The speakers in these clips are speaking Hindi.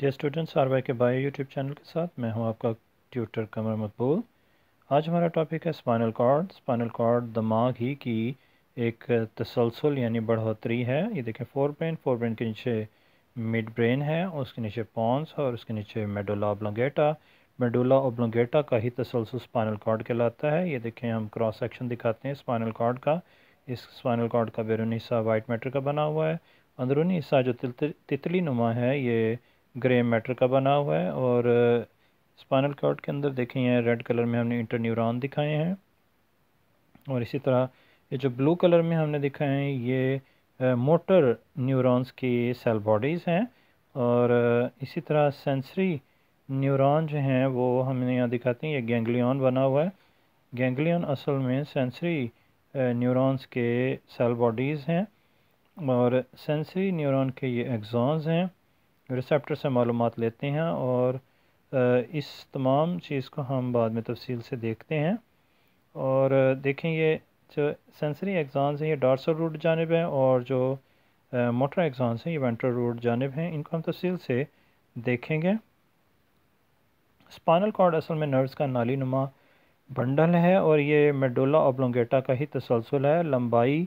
dear students R Y K bio YouTube channel के साथ मैं हूं आपका ट्यूटर कमर मकबूल आज हमारा टॉपिक है स्पाइनल कॉर्ड स्पाइनल कॉर्ड दिमाग ही की एक तसलसल यानी बढ़ोतरी है ये देखें फोर ब्रेन फोर ब्रेन के नीचे मिड ब्रेन है उसके नीचे पॉन्स और उसके नीचे मेडोला ओब्लोंगेटा मेडोला ओब्लोंगेटा का ही तसलसल स्पाइनल कॉर्ड कहलाता है ये देखें हम क्रॉस सेक्शन दिखाते हैं स्पाइनल कॉर्ड का इस स्पाइनल कॉर्ड का बैरूनी हिस्सा वाइट मैटर का बना हुआ है अंदरूनी हिस्सा जो तितली नुमा है ये ग्रे मैटर का बना हुआ है और स्पाइनल कॉर्ड के अंदर देखें यहाँ रेड कलर में हमने इंटर न्यूरॉन दिखाए हैं और इसी तरह ये जो ब्लू कलर में हमने दिखाए हैं ये मोटर न्यूरॉन्स की सेल बॉडीज़ हैं और इसी तरह सेंसरी न्यूरॉन जो हैं वो हमने यहाँ दिखाते हैं ये गेंगलियन बना हुआ है गेंगलियन असल में सेंसरी न्यूरॉन्स के सेल बॉडीज़ हैं और सेंसरी न्यूरॉन के ये एग्जॉन्स हैं रिसेप्टर से मालूम लेते हैं और इस तमाम चीज़ को हम बाद में तफसील से देखते हैं और देखें ये जो सेंसरी एग्ज़ाम्स हैं ये डार्सल रूट जानब हैं और जो मोटर एग्ज़ाम्स हैं ये वेंट्रल रूट जानब हैं इनको हम तफसील से देखेंगे स्पाइनल कॉर्ड असल में नर्व्स का नाली नुमा बंडल है और ये मेडोला ऑबलोंगेटा का ही तसलसल है लंबाई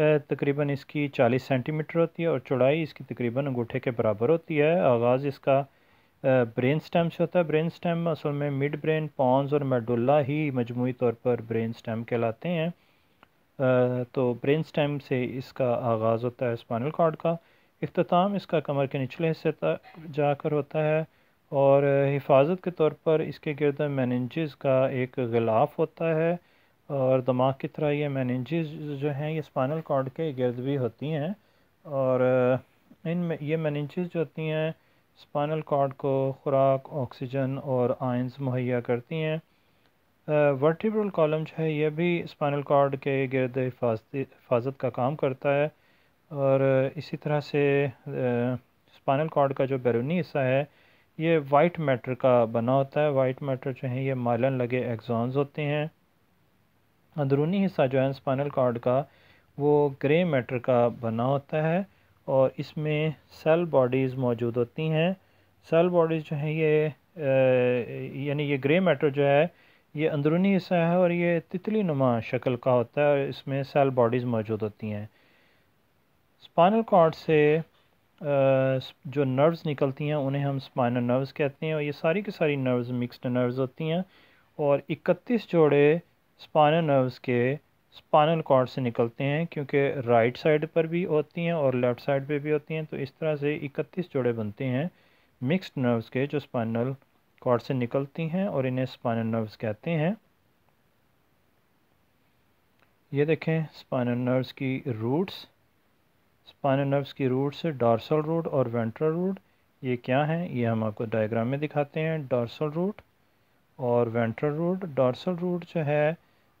तकरीबन इसकी 40 सेंटीमीटर होती है और चौड़ाई इसकी तकरीबन अंगूठे के बराबर होती है आगाज़ इसका ब्रेन स्टेम से होता है ब्रेन स्टेम असल में मिड ब्रेन पॉन्स और मेडुल्ला ही मजमू तौर पर ब्रेन स्टेम कहलाते हैं तो ब्रेन स्टेम से इसका आगाज़ होता है स्पाइनल कार्ड का अख्ताम इसका कमर के निचले हिस्से तक जाकर होता है और हिफाजत के तौर पर इसके गर्द मैनजिस का एक गिलाफ होता है और दिमाग की तरह ये मैनेजेस जो हैं ये स्पाइनल कॉर्ड के गर्द भी होती हैं और इन ये मैनेजेस जो होती हैं स्पाइनल कॉर्ड को खुराक ऑक्सीजन और आयंस मुहैया करती हैं वर्टिब्रल कॉलम जो है यह भी स्पाइनल कॉर्ड के गर्द हिफाजत का काम करता है और इसी तरह से स्पाइनल कॉर्ड का जो बैरूनी हिस्सा है ये वाइट मैटर का बना होता है वाइट मैटर जो है ये मालन लगे एग्जॉन्स होते हैं अंदरूनी हिस्सा जो है स्पाइनल कार्ड का वो ग्रे मैटर का बना होता है और इसमें सेल बॉडीज़ मौजूद होती हैं सेल बॉडीज़ जो हैं ये यानी ये ग्रे मैटर जो है ये अंदरूनी हिस्सा है और ये तितली नुमा शक्ल का होता है और इसमें सेल बॉडीज़ मौजूद होती हैं स्पाइनल कार्ड से जो नर्व्स निकलती हैं उन्हें हम स्पाइनल नर्व्स कहते हैं और ये सारी की सारी नर्व्स मिक्स्ड नर्व्स होती हैं और इकतीस जोड़े स्पाइनल नर्व्स के स्पाइनल कॉर्ड से निकलते हैं क्योंकि राइट साइड पर भी होती हैं और लेफ़्ट साइड पर भी होती हैं तो इस तरह से इकतीस जोड़े बनते हैं मिक्सड नर्व्स के जो स्पाइनल कॉर्ड से निकलती हैं और इन्हें स्पाइनल नर्व्स कहते हैं ये देखें स्पाइनल नर्व्स की रूट्स स्पाइनल नर्व्स की रूट्स डार्सल रूट और वेंट्रल रूट ये क्या हैं ये हम आपको डायग्राम में दिखाते हैं डॉर्सल रूट और वेंट्रल रूट डॉर्सल रूट जो है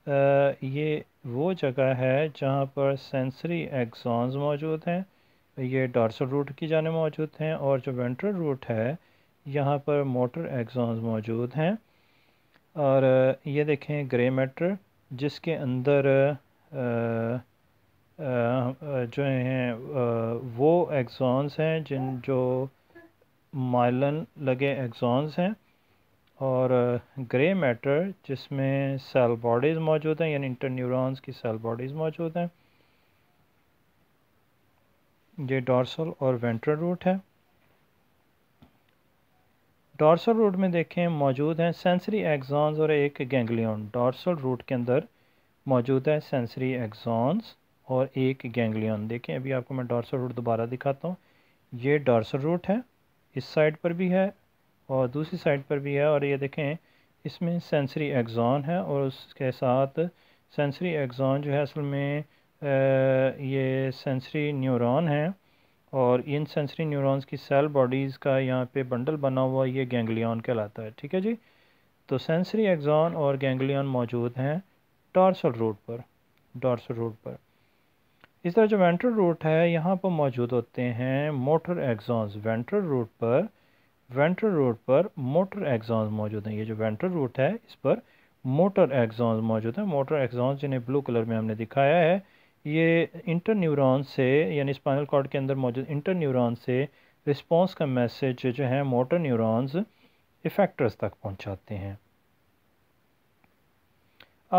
ये वो जगह है जहाँ पर सेंसरी एक्सॉन्स मौजूद हैं ये डॉर्सल रूट की जाने मौजूद हैं और जो वेंट्रल रूट है यहाँ पर मोटर एक्सॉन्स मौजूद हैं और ये देखें ग्रे मैटर जिसके अंदर आ, आ, जो हैं वो एक्सॉन्स हैं जिन जो माइलन लगे एक्सॉन्स हैं और ग्रे मैटर जिसमें सेल बॉडीज़ मौजूद हैं यानी इंटरन्यूरॉन्स की सेल बॉडीज़ मौजूद हैं ये डॉर्सल और वेंट्रल रूट है डॉर्सल रूट में देखें मौजूद हैं सेंसरी एग्जॉन्स और एक गेंगलियन डॉर्सल रूट के अंदर मौजूद है सेंसरी एग्जॉन्स और एक गेंगलियन देखें अभी आपको मैं डॉर्सल रूट दोबारा दिखाता हूँ ये डॉर्सल रूट है इस साइड पर भी है और दूसरी साइड पर भी है और ये देखें इसमें सेंसरी एग्ज़ॉन है और उसके साथ सेंसरी एग्ज़ॉन जो है असल में आ, ये सेंसरी न्यूरॉन है और इन सेंसरी न्यूरॉन्स की सेल बॉडीज़ का यहाँ पे बंडल बना हुआ ये गेंगलियन कहलाता है ठीक है जी तो सेंसरी एग्ज़ॉन और गेंगलियन मौजूद हैं डॉर्सल रूट पर डॉर्सल रूट पर इस तरह जो वेंट्रल रूट है यहाँ पर मौजूद होते हैं मोटर एग्जॉन्स वेंट्रल रूट पर वेंट्रल रोड पर मोटर एग्जॉन्स मौजूद हैं ये जो वेंट्रल रोड है इस पर मोटर एग्जॉन्स मौजूद हैं मोटर एग्जॉन्स जिन्हें ब्लू कलर में हमने दिखाया है ये इंटर न्यूरॉन से यानी स्पाइनल कॉर्ड के अंदर मौजूद इंटर न्यूरॉन से रिस्पॉन्स का मैसेज जो है मोटर न्यूरॉन्स इफेक्टर्स तक पहुँचाते हैं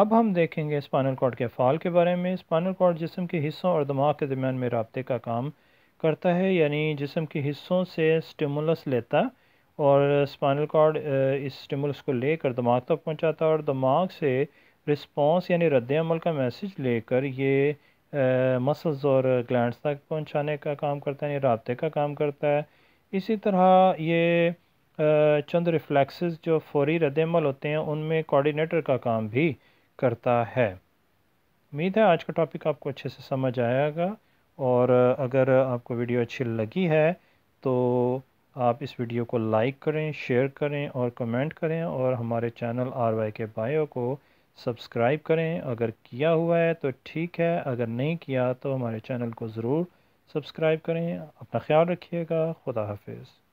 अब हम देखेंगे स्पाइनल कॉर्ड के अफ़ाल के बारे में स्पाइनल कॉर्ड जिसम के हिस्सों और दिमाग के दरमियान में रबते का काम करता है यानी जिसम के हिस्सों से स्टिमुलस लेता और स्पाइनल कार्ड इस स्टिमुलस को लेकर दिमाग तक पहुंचाता है और दिमाग से रिस्पांस यानी रद्द अमल का मैसेज लेकर ये मसल्स और ग्लैंड्स तक पहुंचाने का काम करता है यानी रबते का काम करता है इसी तरह ये चंद रिफ्लेक्स जो फौरी रद्दमल होते हैं उनमें कोऑर्डिनेटर का काम भी करता है उम्मीद है आज का टॉपिक आपको अच्छे से समझ आएगा और अगर आपको वीडियो अच्छी लगी है तो आप इस वीडियो को लाइक करें शेयर करें और कमेंट करें और हमारे channel R Y K bio को सब्सक्राइब करें अगर किया हुआ है तो ठीक है अगर नहीं किया तो हमारे चैनल को ज़रूर सब्सक्राइब करें अपना ख्याल रखिएगा खुदा हाफिज़